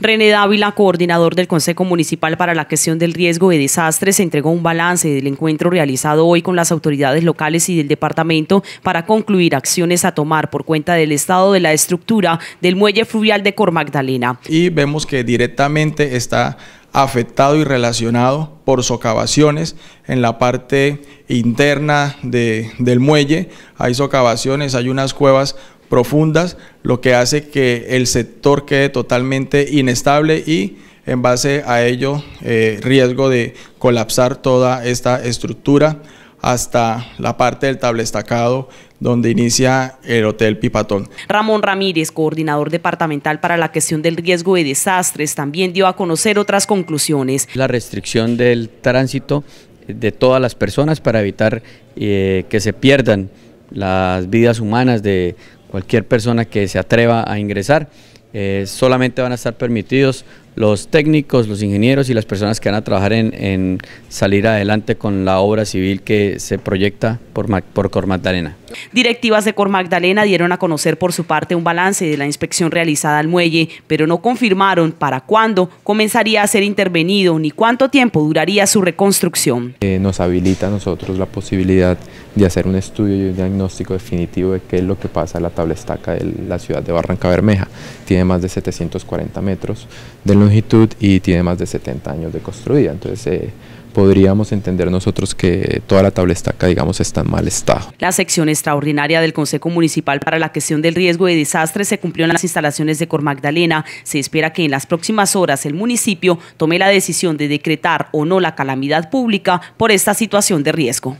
René Dávila, coordinador del Consejo Municipal para la Gestión del Riesgo de Desastres, entregó un balance del encuentro realizado hoy con las autoridades locales y del departamento para concluir acciones a tomar por cuenta del estado de la estructura del muelle fluvial de Magdalena. Y vemos que directamente está afectado y relacionado por socavaciones en la parte interna del muelle. Hay socavaciones, hay unas cuevas profundas, lo que hace que el sector quede totalmente inestable y en base a ello eh, riesgo de colapsar toda esta estructura hasta la parte del tablestacado donde inicia el Hotel Pipatón. Ramón Ramírez, coordinador departamental para la cuestión del riesgo de desastres, también dio a conocer otras conclusiones. La restricción del tránsito de todas las personas para evitar eh, que se pierdan las vidas humanas de cualquier persona que se atreva a ingresar. Eh, solamente van a estar permitidos los técnicos, los ingenieros y las personas que van a trabajar en, salir adelante con la obra civil que se proyecta por, por Cor Magdalena. Directivas de Cor Magdalena dieron a conocer por su parte un balance de la inspección realizada al muelle, pero no confirmaron para cuándo comenzaría a ser intervenido ni cuánto tiempo duraría su reconstrucción. Eh, nos habilita a nosotros la posibilidad de hacer un estudio y un diagnóstico definitivo de qué es lo que pasa en la estaca de la ciudad de Barranca Bermeja tiene más de 740 metros de longitud y tiene más de 70 años de construida. Entonces, eh, podríamos entender nosotros que toda la estaca digamos, está en mal estado. La sección extraordinaria del Consejo Municipal para la gestión del riesgo de desastre se cumplió en las instalaciones de Cor Magdalena. Se espera que en las próximas horas el municipio tome la decisión de decretar o no la calamidad pública por esta situación de riesgo.